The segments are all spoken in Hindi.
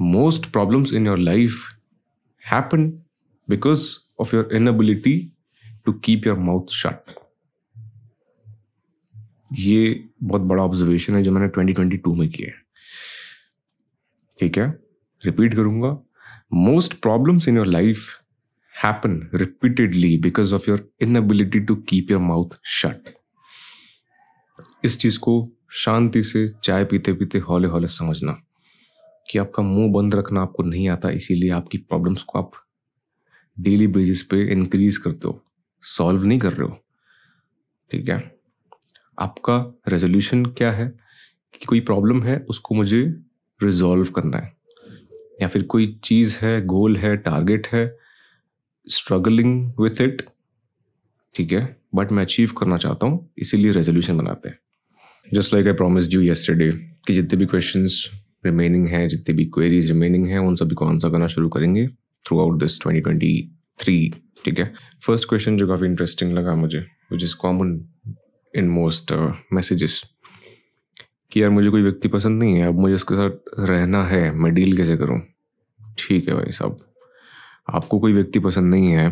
most problems in your life happen because of your inability to keep your mouth shut ये बहुत बड़ा ऑब्जर्वेशन है जो मैंने 2022 में किया है ठीक है रिपीट करूंगा most problems in your life happen repeatedly because of your inability to keep your mouth shut इस चीज को शांति से चाय पीते पीते हौले हौले समझना कि आपका मुंह बंद रखना आपको नहीं आता इसीलिए आपकी प्रॉब्लम्स को आप डेली बेसिस पे इंक्रीज करते हो सॉल्व नहीं कर रहे हो ठीक है आपका रेजोल्यूशन क्या है कि कोई प्रॉब्लम है उसको मुझे रिजॉल्व करना है या फिर कोई चीज़ है गोल है टारगेट है स्ट्रगलिंग विथ इट ठीक है बट मैं अचीव करना चाहता हूँ इसीलिए रेजोल्यूशन बनाते हैं just like I promise you yesterday कि जितने भी क्वेश्चंस रिमेनिंग हैं जितनी भी क्वेरीज रिमेनिंग हैं उन सभी को आंसर करना शुरू करेंगे throughout this twenty twenty three ठीक है फर्स्ट क्वेश्चन जो काफ़ी इंटरेस्टिंग लगा मुझे which is common in most messages कि यार मुझे कोई व्यक्ति पसंद नहीं है अब मुझे उसके साथ रहना है मैं डील कैसे करूँ ठीक है भाई साहब आपको कोई व्यक्ति पसंद नहीं है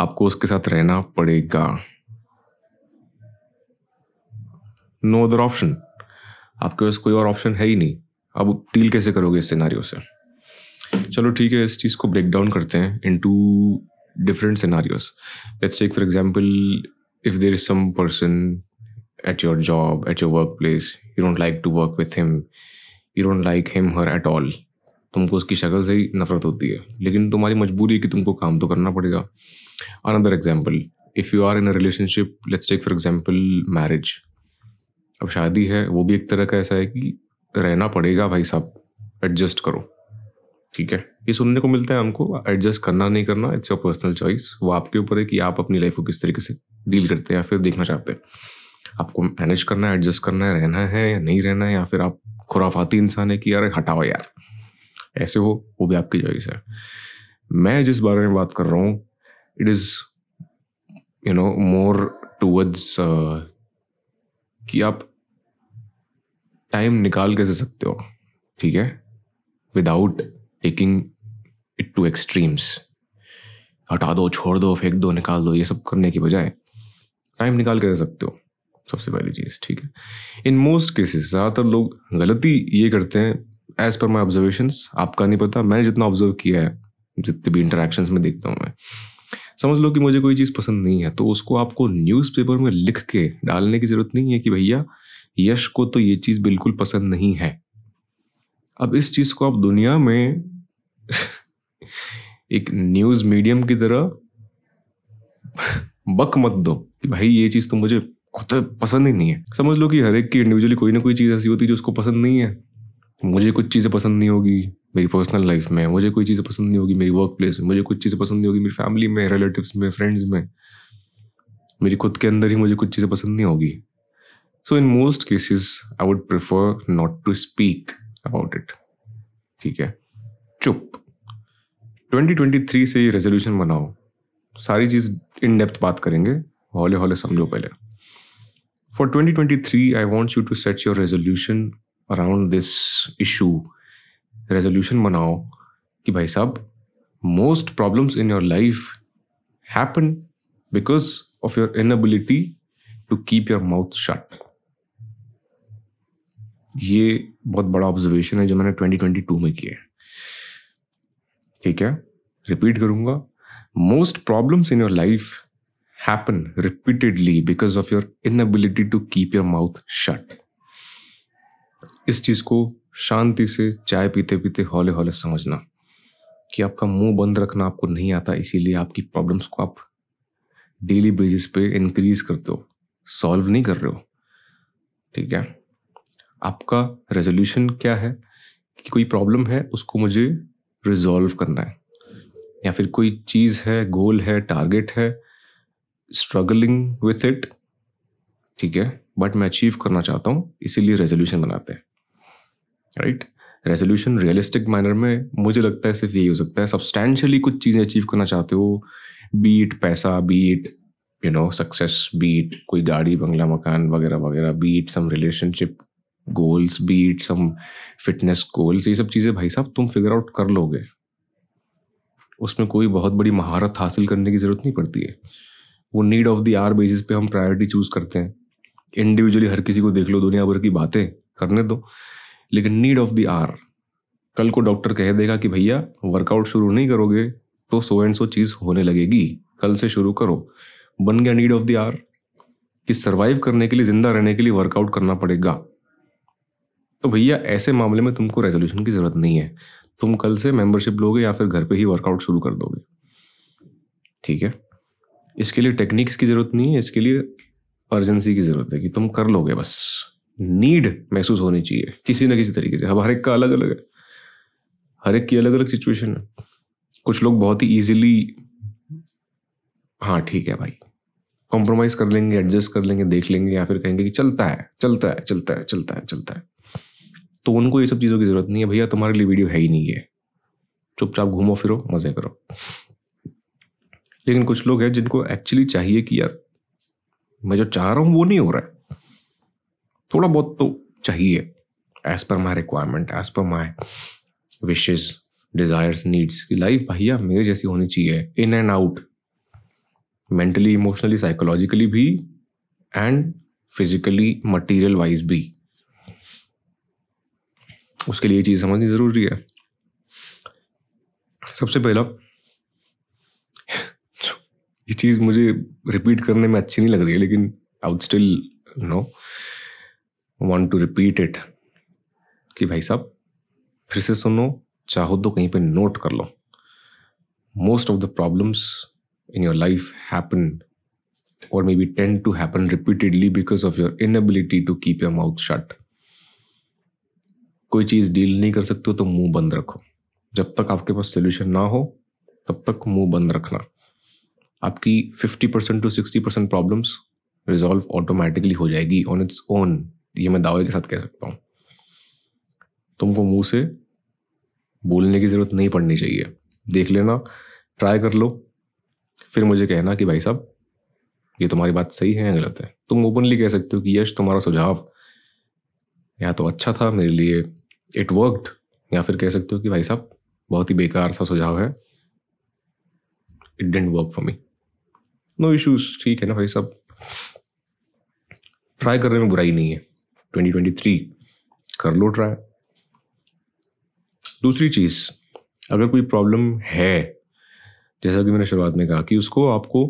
आपको उसके साथ रहना पड़ेगा नो अदर ऑप्शन आपके पास कोई और ऑप्शन है ही नहीं अब डील कैसे करोगे इस सिनारियों से चलो ठीक है इस चीज़ को ब्रेक डाउन करते हैं into different scenarios let's take for example if there is some person at your job at your work place you don't like to work with him you don't like him her at all तुमको उसकी शक्ल से ही नफरत होती है लेकिन तुम्हारी मजबूरी है कि तुमको काम तो करना पड़ेगा another example if you are in a relationship let's take for example marriage अब शादी है वो भी एक तरह का ऐसा है कि रहना पड़ेगा भाई साहब एडजस्ट करो ठीक है ये सुनने को मिलता है हमको एडजस्ट करना नहीं करना इट्स योर पर्सनल चॉइस वो आपके ऊपर है कि आप अपनी लाइफ को किस तरीके से डील करते हैं या फिर देखना चाहते हैं आपको मैनेज करना है एडजस्ट करना है रहना है या नहीं रहना है या फिर आप खुराफाती इंसान है कि यार हटाओ यार ऐसे हो वो भी आपकी चॉइस है मैं जिस बारे में बात कर रहा हूँ it is you know more towards कि आप टाइम निकाल कैसे सकते हो ठीक है without taking it to extremes हटा दो छोड़ दो फेंक दो निकाल दो ये सब करने की बजाय टाइम निकाल कर सकते हो सबसे पहली चीज़ ठीक है इन मोस्ट केसेस ज़्यादातर लोग गलती ये करते हैं एज़ पर माई ऑब्जर्वेशंस आपका नहीं पता मैंने जितना ऑब्जर्व किया है जितने भी इंटरेक्शंस में देखता हूँ मैं समझ लो कि मुझे कोई चीज़ पसंद नहीं है तो उसको आपको न्यूज़पेपर में लिख के डालने की ज़रूरत नहीं है कि भैया यश को तो ये चीज़ बिल्कुल पसंद नहीं है अब इस चीज़ को आप दुनिया में एक न्यूज़ मीडियम की तरह बक मत दो कि भाई ये चीज़ तो मुझे खुद पसंद ही नहीं है समझ लो कि हर एक की इंडिविजुअली कोई ना कोई चीज़ ऐसी होती है जो उसको पसंद नहीं है मुझे कुछ चीज़ें पसंद नहीं होगी मेरी पर्सनल लाइफ में मुझे कोई चीज़ें पसंद नहीं होगी मेरी वर्क प्लेस में मुझे कुछ चीज़ें पसंद नहीं होगी मेरी फैमिली में रिलेटिव्स में फ्रेंड्स में मेरी खुद के अंदर ही मुझे कुछ चीज़ें पसंद नहीं होगी so in most cases I would prefer not to speak about it ठीक है चुप 2023 से ये रेजोल्यूशन बनाओ सारी चीज़ इन डेप्थ बात करेंगे हौले हौले समझो पहले for 2023 I want you to set your resolution around this issue resolution बनाओ कि भाई साहब most problems in your life happen because of your inability to keep your mouth shut ये बहुत बड़ा ऑब्जर्वेशन है जो मैंने 2022 में किया है ठीक है रिपीट करूंगा most problems in your life happen repeatedly because of your inability to keep your mouth shut इस चीज को शांति से चाय पीते पीते हौले हौले समझना कि आपका मुंह बंद रखना आपको नहीं आता इसीलिए आपकी प्रॉब्लम्स को आप डेली बेसिस पे इंक्रीज करते हो सॉल्व नहीं कर रहे हो ठीक है आपका रेजोल्यूशन क्या है कि कोई प्रॉब्लम है उसको मुझे रिजॉल्व करना है या फिर कोई चीज़ है गोल है टारगेट है स्ट्रगलिंग विथ इट ठीक है बट मैं अचीव करना चाहता हूँ इसीलिए रेजोल्यूशन बनाते हैं राइट रेजोल्यूशन रियलिस्टिक माइनर में मुझे लगता है सिर्फ यही हो सकता है सब्सटैंशली कुछ चीज़ें अचीव करना चाहते हो बीट पैसा be it you know success be it कोई गाड़ी बंगला मकान वगैरह वगैरह be it some relationship goals be it some fitness goals ये सब चीज़ें भाई साहब तुम फिगर आउट कर लोगे उसमें कोई बहुत बड़ी महारत हासिल करने की ज़रूरत नहीं पड़ती है वो need of the hour basis पे हम प्रायोरिटी चूज़ करते हैं इंडिविजुअली हर किसी को देख लो दुनिया भर की बातें करने दो लेकिन नीड ऑफ द आर कल को डॉक्टर कह देगा कि भैया वर्कआउट शुरू नहीं करोगे तो सो एंड सो चीज़ होने लगेगी कल से शुरू करो बन गया नीड ऑफ द आर कि सर्वाइव करने के लिए ज़िंदा रहने के लिए वर्कआउट करना पड़ेगा तो भैया ऐसे मामले में तुमको रेजोल्यूशन की ज़रूरत नहीं है तुम कल से मेंबरशिप लोगे या फिर घर पे ही वर्कआउट शुरू कर दोगे ठीक है इसके लिए टेक्निक्स की ज़रूरत नहीं है इसके लिए अर्जेंसी की ज़रूरत है कि तुम कर लोगे बस नीड महसूस होनी चाहिए किसी ना किसी तरीके से हर एक का अलग अलग है हर एक की अलग अलग सिचुएशन है कुछ लोग बहुत ही ईजिली हाँ ठीक है भाई कॉम्प्रोमाइज कर लेंगे एडजस्ट कर लेंगे देख लेंगे या फिर कहेंगे कि चलता है चलता है चलता है चलता है चलता है तो उनको ये सब चीज़ों की ज़रूरत नहीं है भैया तुम्हारे लिए वीडियो है ही नहीं है चुपचाप घूमो फिरो मज़े करो लेकिन कुछ लोग हैं जिनको एक्चुअली चाहिए कि यार मैं जो चाह रहा हूँ वो नहीं हो रहा है थोड़ा बहुत तो चाहिए as per my requirement as per my wishes desires needs की लाइफ भैया मेरे जैसी होनी चाहिए in and out mentally emotionally psychologically भी एंड फिजिकली मटीरियल वाइज भी उसके लिए चीज़ समझनी ज़रूरी है सबसे पहला ये चीज़ मुझे रिपीट करने में अच्छी नहीं लग रही है लेकिन I would still no want to repeat it कि भाई साहब फिर से सुनो चाहो तो कहीं पे नोट कर लो most of the problems in your life happen or maybe tend to happen repeatedly because of your inability to keep your mouth shut. कोई चीज डील नहीं कर सकते हो तो मुंह बंद रखो जब तक आपके पास सोल्यूशन ना हो तब तक मुंह बंद रखना आपकी 50% percent to sixty percent problems resolve automatically हो जाएगी ऑन इट्स ओन ये मैं दावे के साथ कह सकता हूँ तुमको मुंह से बोलने की ज़रूरत नहीं पड़नी चाहिए देख लेना ट्राई कर लो फिर मुझे कहना कि भाई साहब ये तुम्हारी बात सही है या गलत है तुम ओपनली कह सकते हो कि यश तुम्हारा सुझाव या तो अच्छा था मेरे लिए इट वर्कड या फिर कह सकते हो कि भाई साहब बहुत ही बेकार सा सुझाव है it didn't work for me no issues ठीक है ना भाई साहब ट्राई करने में बुराई नहीं है 2023 कर लो ट्राई दूसरी चीज़ अगर कोई प्रॉब्लम है जैसा कि मैंने शुरुआत में कहा कि उसको आपको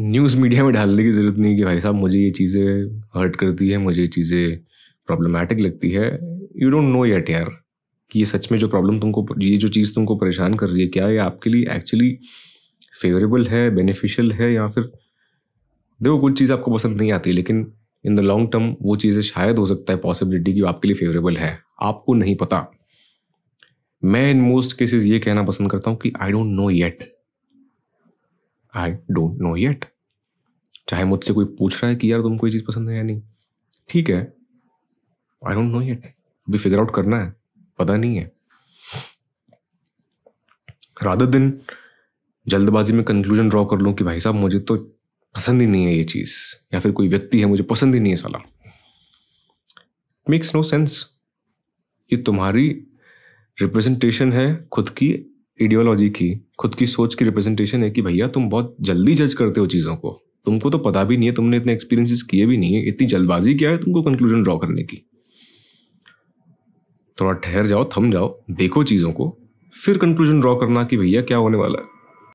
न्यूज़ मीडिया में डालने की ज़रूरत नहीं कि भाई साहब मुझे ये चीज़ें हर्ट करती है मुझे ये चीज़ें प्रॉब्लमेटिक लगती है यू डोंट नो येट यार कि ये सच में जो प्रॉब्लम तुमको ये जो चीज़ तुमको परेशान कर रही है क्या ये आपके लिए एक्चुअली फेवरेबल है बेनिफिशियल है या फिर देखो कुछ चीज़ आपको पसंद नहीं आती लेकिन इन द लॉन्ग टर्म वो चीज़ें शायद हो सकता है पॉसिबिलिटी कि आपके लिए फेवरेबल है आपको नहीं पता मैं इन मोस्ट केसेस ये कहना पसंद करता हूँ कि I don't know yet I don't know yet चाहे मुझसे कोई पूछ रहा है कि यार तुमको ये चीज़ पसंद है या नहीं ठीक है आई डोंट नो येट अभी फिगर आउट करना है पता नहीं है राधा दिन जल्दबाजी में कंक्लूजन ड्रॉ कर लूँ कि भाई साहब मुझे तो पसंद ही नहीं है ये चीज़ या फिर कोई व्यक्ति है मुझे पसंद ही नहीं है साला मेक्स नो सेंस ये तुम्हारी रिप्रेजेंटेशन है खुद की आइडियोलॉजी की खुद की सोच की रिप्रेजेंटेशन है कि भैया तुम बहुत जल्दी जज करते हो चीज़ों को तुमको तो पता भी नहीं है तुमने इतने एक्सपीरियंसेस किए भी नहीं है इतनी जल्दबाजी क्या है तुमको कंक्लूजन ड्रॉ करने की थोड़ा ठहर जाओ थम जाओ देखो चीज़ों को फिर कंक्लूजन ड्रॉ करना कि भैया क्या होने वाला है